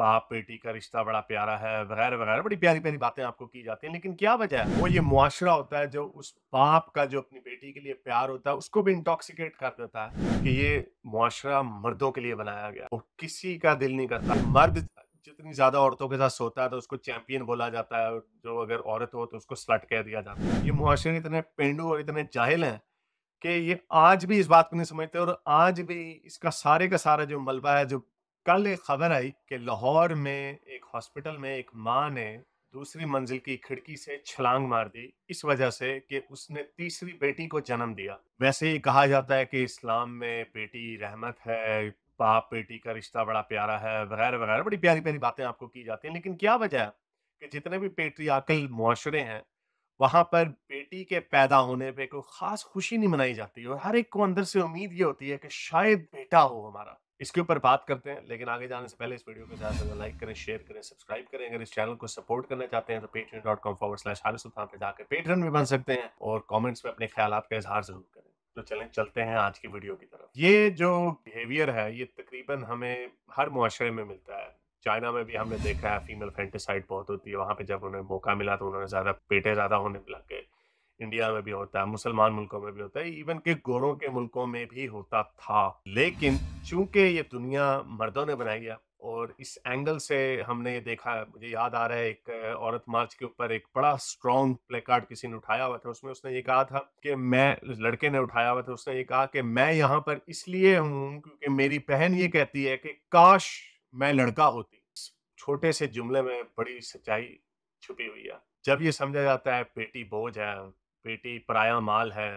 बाप बेटी का रिश्ता बड़ा प्यारा है वगैरह वगैरह बड़ी प्यारी प्यारी बातें आपको की जाती हैं लेकिन क्या वजह है वो ये मुआशरा होता है जो उस बाप का जो अपनी बेटी के लिए प्यार होता है उसको भी इंटॉक्सिकेट कर देता है कि ये मुआरा मर्दों के लिए बनाया गया वो किसी का दिल नहीं करता मर्द जितनी ज़्यादा औरतों के साथ सोता है तो उसको चैंपियन बोला जाता है जो अगर औरत हो तो उसको स्लट कह दिया जाता है ये मुआशरे इतने पेंडू और इतने जाहिल हैं कि ये आज भी इस बात को नहीं समझते और आज भी इसका सारे का सारा जो मलबा है जो कल एक खबर आई कि लाहौर में एक हॉस्पिटल में एक माँ ने दूसरी मंजिल की खिड़की से छलांग मार दी इस वजह से कि उसने तीसरी बेटी को जन्म दिया वैसे ही कहा जाता है कि इस्लाम में बेटी रहमत है बाप बेटी का रिश्ता बड़ा प्यारा है वगैरह वगैरह बड़ी प्यारी प्यारी बातें आपको की जाती हैं लेकिन क्या वजह है कि जितने भी आकल माशरे हैं वहाँ पर बेटी के पैदा होने पे कोई ख़ास खुशी नहीं मनाई जाती और हर एक को अंदर से उम्मीद ये होती है कि शायद बेटा हो हमारा इसके ऊपर बात करते हैं लेकिन आगे जाने से पहले इस वीडियो को ज़्यादा से लाइक करें शेयर करें सब्सक्राइब करें अगर इस चैनल को सपोर्ट करना चाहते हैं तो Patreon dot com forward slash Haal Sultan पर जाकर पेट्रन भी बन सकते हैं और कॉमेंट्स में अपने ख्याल का इजहार जरूर करें तो चलें चलते हैं आज की वीडियो की तरफ ये जो बिहेवियर है ये तकरीबन हमें हर माशरे में मिलता है चाइना में भी हमने देखा है फीमेल फेंटिसाइड बहुत होती है वहाँ पे जब उन्हें मौका मिला तो उन्होंने ज़्यादा पेटे ज़्यादा होने लग इंडिया में भी होता है मुसलमान मुल्कों में भी होता है इवन के गोरों के मुल्कों में भी होता था लेकिन चूंकि ये दुनिया मर्दों ने बनाई है और इस एंगल से हमने ये देखा मुझे याद आ रहा है एक औरत मार्च के ऊपर एक बड़ा स्ट्रॉन्ग प्ले कार्ड किसी ने उठाया हुआ था उसमें उसने ये कहा था कि मैं लड़के ने उठाया हुआ था उसने ये कहा कि मैं यहाँ पर इसलिए हूँ क्योंकि मेरी बहन ये कहती है कि काश मैं लड़का होती छोटे से जुमले में बड़ी सच्चाई छुपी हुई है जब ये समझा जाता है बेटी बोझ है बेटी पराया माल है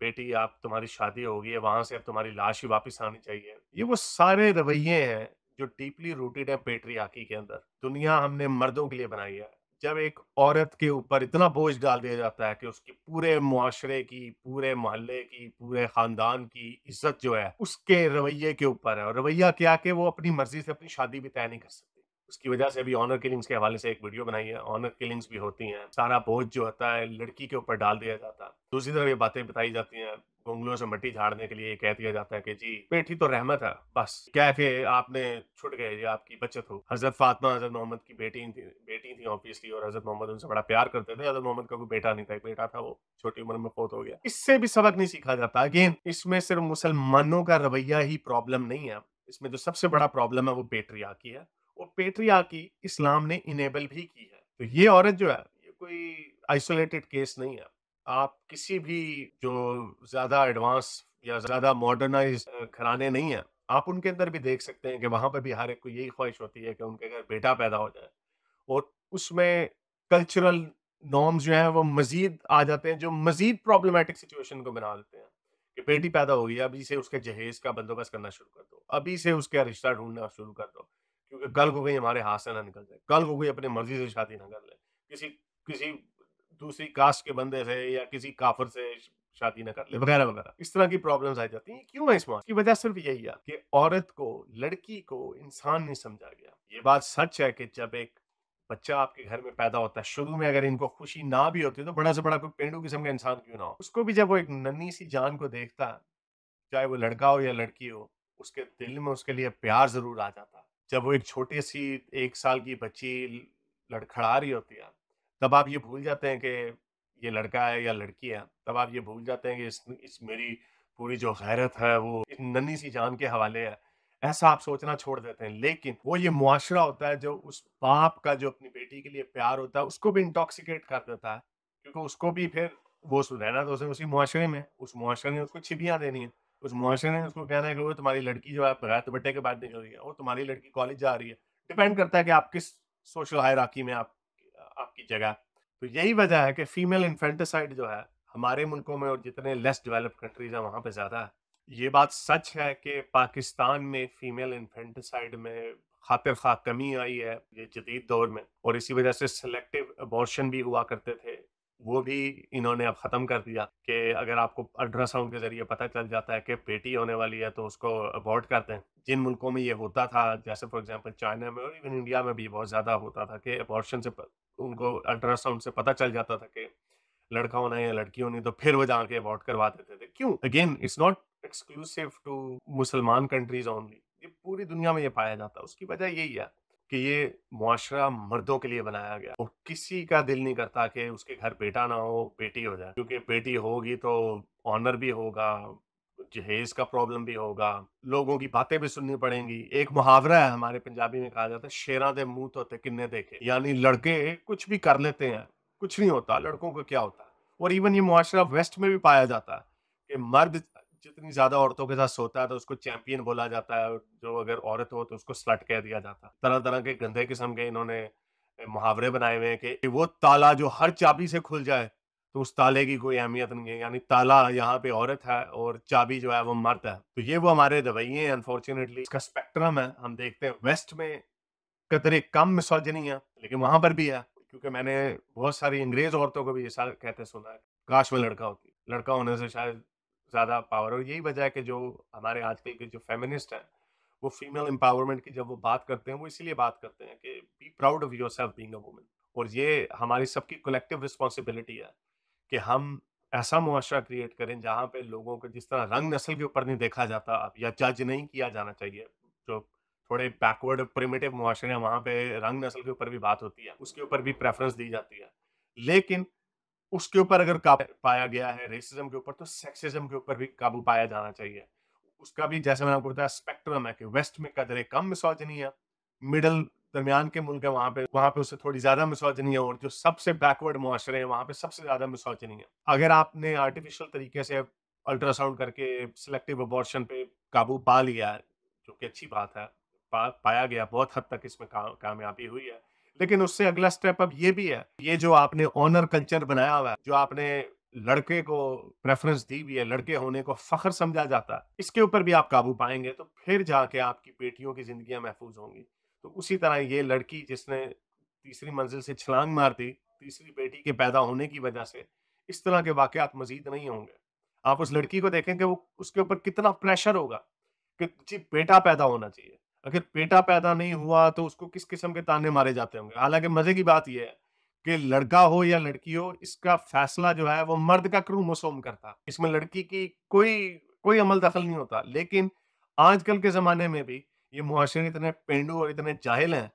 बेटी आप तुम्हारी शादी होगी है वहां से अब तुम्हारी लाश ही वापस आनी चाहिए ये वो सारे रवैये हैं जो डीपली रूटेड है पेट्रियाकी के अंदर दुनिया हमने मर्दों के लिए बनाई है जब एक औरत के ऊपर इतना बोझ डाल दिया जाता है कि उसकी पूरे मुआशरे की पूरे मोहल्ले की पूरे खानदान की इज्जत जो है उसके रवैये के ऊपर है और रवैया क्या कि वो अपनी मर्जी से अपनी शादी भी तय नहीं कर सकती उसकी वजह से अभी ऑनर किलिंग्स के हवाले से एक वीडियो बनाई है ऑनर किलिंग्स भी होती हैं सारा बोझ जो होता है लड़की के ऊपर डाल दिया जाता है दूसरी तरफ ये बातें बताई जाती हैं उंगलियों से मट्टी झाड़ने के लिए कह दिया जाता है कि जी बेटी तो रहमत है बस क्या है आपने छुट गए ये आपकी बचत हो हजरत फातमा हजरत मोहम्मद की बेटी थी बेटी थी ऑब्वियसली और हजरत मोहम्मद उनसे बड़ा प्यार करते थे हजरत मोहम्मद का कोई बेटा नहीं था एक बेटा था वो छोटी उम्र में फोत हो गया इससे भी सबक नहीं सीखा जाता अगेन इसमें सिर्फ मुसलमानों का रवैया ही प्रॉब्लम नहीं है इसमें जो सबसे बड़ा प्रॉब्लम है वो पेट्रिया की है और की इस्लाम ने इनेबल भी की है तो ये औरत जो है ये कोई आइसोलेटेड केस नहीं है आप किसी भी जो ज्यादा एडवांस या ज्यादा मॉडर्नाइज घराने नहीं है आप उनके अंदर भी देख सकते हैं कि वहां पर भी हर एक को यही ख्वाहिश होती है कि उनके घर बेटा पैदा हो जाए और उसमें कल्चरल नॉर्म्स जो हैं वो मजीद आ जाते हैं जो मजीद प्रॉब्लमेटिक सिचुएशन को बना देते हैं कि बेटी पैदा हो गई अभी से उसके जहेज का बंदोबस्त करना शुरू कर दो अभी से उसका रिश्ता ढूंढना शुरू कर दो क्योंकि कल को कहीं हमारे हाथ से ना निकल जाए कल को कोई अपनी मर्जी से शादी ना कर ले किसी किसी दूसरी कास्ट के बंदे से या किसी काफर से शादी ना कर ले वगैरह वगैरह इस तरह की प्रॉब्लम्स आ जाती हैं क्यों है इस बात की वजह सिर्फ यही है कि औरत को लड़की को इंसान नहीं समझा गया ये बात सच है कि जब एक बच्चा आपके घर में पैदा होता है शुरू में अगर इनको खुशी ना भी होती है तो बड़ा से बड़ा कोई पेंडू किस्म का इंसान क्यों ना हो उसको भी जब वो एक नन्ही सी जान को देखता है चाहे वो लड़का हो या लड़की हो उसके दिल में उसके लिए प्यार जरूर आ जाता है जब वो एक छोटी सी एक साल की बच्ची लड़खड़ा रही होती है तब आप ये भूल जाते हैं कि ये लड़का है या लड़की है तब आप ये भूल जाते हैं कि इस, इस मेरी पूरी जो गैरत है वो इस नन्ही सी जान के हवाले है ऐसा आप सोचना छोड़ देते हैं लेकिन वो ये मुआरा होता है जो उस बाप का जो अपनी बेटी के लिए प्यार होता है उसको भी इंटॉक्सिकेट कर देता है क्योंकि उसको भी फिर वो रहना तो उसने उसी मुआरे में उस मुआरे ने उसको छिपियाँ देनी है उस मुआरे ने उसको कहना है कि वो तुम्हारी लड़की जो है रात बटे के बाद निकल रही है और तुम्हारी लड़की कॉलेज जा रही है डिपेंड करता है कि आप किस सोशल हायराकी में आप आपकी जगह तो यही वजह है कि फीमेल इन्फेंटिसाइड जो है हमारे मुल्कों में और जितने लेस डेवलप कंट्रीज हैं वहाँ पर ज़्यादा है ये बात सच है कि पाकिस्तान में फीमेल इन्फेंटिसाइड में खातिर खा कमी आई है ये जदीद दौर में और इसी वजह से सेलेक्टिव अबॉर्शन भी हुआ करते थे वो भी इन्होंने अब ख़त्म कर दिया कि अगर आपको अल्ट्रासाउंड के ज़रिए पता चल जाता है कि पेटी होने वाली है तो उसको अबॉर्ड करते हैं जिन मुल्कों में ये होता था जैसे फॉर एग्जांपल चाइना में और इवन इंडिया में भी बहुत ज़्यादा होता था कि अबॉर्शन से उनको अल्ट्रासाउंड से पता चल जाता था कि लड़का होना है या लड़की होनी तो फिर वो जाके अवॉर्ड करवा देते थे क्यों again it's not exclusive to मुसलमान कंट्रीज ओनली ये पूरी दुनिया में ये पाया जाता है उसकी वजह यही है कि ये मुआरा मर्दों के लिए बनाया गया और किसी का दिल नहीं करता कि उसके घर बेटा ना हो बेटी हो जाए क्योंकि बेटी होगी तो ऑनर भी होगा जहेज का प्रॉब्लम भी होगा लोगों की बातें भी सुननी पड़ेंगी एक मुहावरा है हमारे पंजाबी में कहा जाता है शेरा दे मुंह तो किन्ने देखे यानी लड़के कुछ भी कर लेते हैं कुछ नहीं होता लड़कों को क्या होता है और इवन ये मुआरा वेस्ट में भी पाया जाता है कि मर्द जितनी ज्यादा औरतों के साथ सोता है तो उसको चैंपियन बोला जाता है जो अगर औरत हो तो उसको स्लट कह दिया जाता है तरह तरह के गंदे किस्म के इन्होंने मुहावरे बनाए हुए हैं कि वो ताला जो हर चाबी से खुल जाए तो उस ताले की कोई अहमियत नहीं है यानी ताला यहाँ पे औरत है और चाबी जो है वो मर्द है तो ये वो हमारे रवैये हैं अनफॉर्चुनेटली इसका स्पेक्ट्रम है हम देखते हैं वेस्ट में कतरे कम मिसोजनी है लेकिन वहां पर भी है क्योंकि मैंने बहुत सारी अंग्रेज औरतों को भी ये सारा कहते सुना है काश में लड़का होती लड़का होने से शायद ज़्यादा पावर और यही वजह है कि जो हमारे आजकल के जो फेमिनिस्ट हैं वो फीमेल एम्पावरमेंट की जब वो बात करते हैं वो इसीलिए बात करते हैं कि be proud of yourself being a women और ये हमारी सबकी कलेक्टिव रिस्पॉन्सिबिलिटी है कि हम ऐसा मुआरा क्रिएट करें जहाँ पे लोगों को जिस तरह रंग नस्ल के ऊपर नहीं देखा जाता अब या जज नहीं किया जाना चाहिए जो थोड़े बैकवर्ड प्रिमेटिव मुआरे हैं वहाँ पे रंग नस्ल के ऊपर भी बात होती है उसके ऊपर भी प्रेफरेंस दी जाती है लेकिन उसके ऊपर अगर काबू पाया गया है रेसिज्म के ऊपर तो सेक्सिज्म के ऊपर भी काबू पाया जाना चाहिए उसका भी जैसे मैंने आपको बताया स्पेक्ट्रम है कि वेस्ट में कदरे कम मिसोजनी है मिडल दरमियान के मुल्क है वहाँ पे वहाँ पे उससे थोड़ी ज्यादा मिसोजनी है और जो सबसे बैकवर्ड माशरे हैं वहाँ पे सबसे ज्यादा मिसोजनी है अगर आपने आर्टिफिशियल तरीके से अल्ट्रासाउंड करके सिलेक्टिव अबॉर्शन पे काबू पा लिया जो कि अच्छी बात है पा, पाया गया बहुत हद तक इसमें का, कामयाबी हुई है लेकिन उससे अगला स्टेप अब ये भी है ये जो आपने ऑनर कल्चर बनाया हुआ है जो आपने लड़के को प्रेफरेंस दी भी है लड़के होने को फखर समझा जाता है इसके ऊपर भी आप काबू पाएंगे तो फिर जाके आपकी बेटियों की जिंदगी महफूज होंगी तो उसी तरह ये लड़की जिसने तीसरी मंजिल से छलांग मार दी तीसरी बेटी के पैदा होने की वजह से इस तरह के वाकत मजीद नहीं होंगे आप उस लड़की को देखें कि वो उसके ऊपर कितना प्रेशर होगा कि जी बेटा पैदा होना चाहिए अगर बेटा पैदा नहीं हुआ तो उसको किस किस्म के ताने मारे जाते होंगे हालांकि मजे की बात यह है कि लड़का हो या लड़की हो इसका फैसला जो है वो मर्द का क्रोमोसोम करता इसमें लड़की की कोई कोई अमल दखल नहीं होता लेकिन आजकल के ज़माने में भी ये मुआरे इतने पेंडू और इतने जाहिल हैं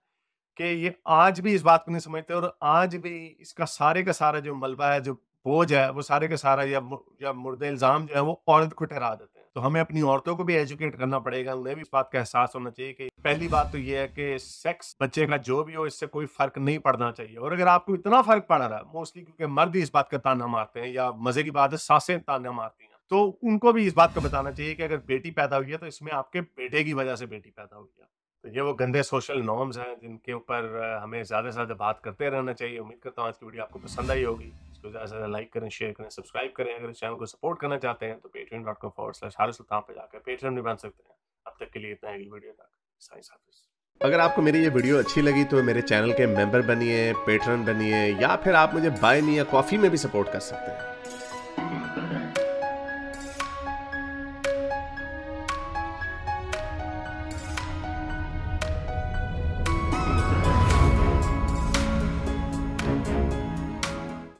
कि ये आज भी इस बात को नहीं समझते और आज भी इसका सारे का सारा जो मलबा है जो बोझ है वो सारे का सारा या मुर्दे इल्ज़ाम जो है वो औरत को ठहरा देता तो हमें अपनी औरतों को भी एजुकेट करना पड़ेगा उन्हें भी इस बात का एहसास होना चाहिए कि पहली बात तो ये है कि सेक्स बच्चे का जो भी हो इससे कोई फर्क नहीं पड़ना चाहिए और अगर आपको इतना फर्क पड़ रहा है मोस्टली क्योंकि मर्द ही इस बात का ताना मारते हैं या मजे की बात है सासें ताना मारती हैं तो उनको भी इस बात का बताना चाहिए कि अगर बेटी पैदा हुई है तो इसमें आपके बेटे की वजह से बेटी पैदा हुई है तो ये वो गंदे सोशल नॉर्म्स हैं जिनके ऊपर हमें ज़्यादा से ज़्यादा बात करते रहना चाहिए उम्मीद करता हूँ आज की वीडियो आपको पसंद आई होगी को ज़्यादा से ज़्यादा लाइक करें शेयर करें सब्सक्राइब करें अगर इस चैनल को सपोर्ट करना चाहते हैं तो Patreon dot com forward slash Sultan पर जाकर पेट्रियन भी बन सकते हैं अब तक के लिए इतना अगली वीडियो तक साइंस हाफिज़ अगर आपको मेरी ये वीडियो अच्छी लगी तो मेरे चैनल के मेंबर बनिए पेट्रन बनिए या फिर आप मुझे बाय मी या कॉफ़ी में भी सपोर्ट कर सकते हैं